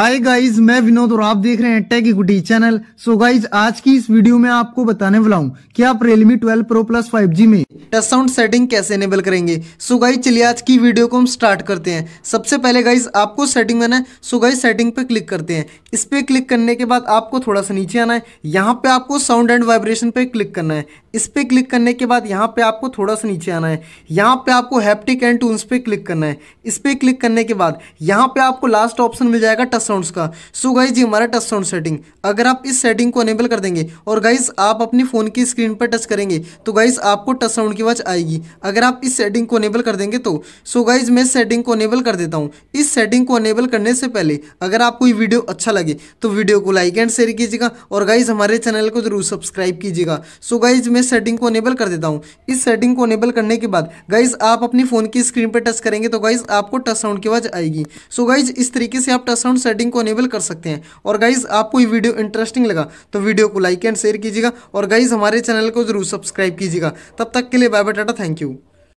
hi guys मैं विनोद और आप देख रहे हैं Tech Equity channel so guys आज की इस वीडियो में आपको बताने वाला हूँ कि आप रियलमी 12 प्रो प्लस 5G में टच साउंड सेटिंग कैसे इनेबल करेंगे सो गाइस चलिए आज की वीडियो को हम स्टार्ट करते हैं सबसे पहले गाइस आपको सेटिंग में है सो गाइस सेटिंग पे क्लिक करते हैं इस पे क्लिक करने के बाद आपको थोड़ा सा नीचे आना है यहाँ पे आपको साउंड एंड वाइब्रेशन पे क्लिक करना है इस पे क्लिक करने के बाद यहाँ पे आपको थोड़ा सा नीचे आना है यहाँ पे आपको हैप्टिक एंड टून्स पे क्लिक करना है इस पे क्लिक करने के बाद यहाँ पे आपको लास्ट ऑप्शन मिल जाएगा टच साउंड्स का सो गाइज ये हमारा टच साउंड सेटिंग अगर आप इस सेटिंग को अनेबल कर देंगे और गाइज आप अपनी फ़ोन की स्क्रीन पर टच करेंगे तो गाइज आपको टच साउंड की आवाज़ आएगी अगर आप इस सेटिंग को अनेबल कर देंगे तो सो गाइज मैं सेटिंग को अनेबल कर देता हूँ इस सेटिंग को अनेबल करने से पहले अगर आपको ये वीडियो अच्छा लगे तो वीडियो को लाइक एंड शेयर कीजिएगा और गाइज हमारे चैनल को जरूर सब्सक्राइब कीजिएगा सो गाइज मैं सेटिंग को अनेबल कर देता हूँ इस सेटिंग को अनेबल करने के बाद गाइज आप अपनी फ़ोन की स्क्रीन पर टच करेंगे तो गाइज आपको टच साउंड की आवाज़ आएगी सो गाइज इस तरीके से आप टच साउंड सेटिंग सेटिंग को इनेबल कर सकते हैं और गाइज आपको ये वीडियो इंटरेस्टिंग लगा तो वीडियो को लाइक एंड शेयर कीजिएगा और गाइज हमारे चैनल को जरूर सब्सक्राइब कीजिएगा तब तक के लिए bye bye tata thank you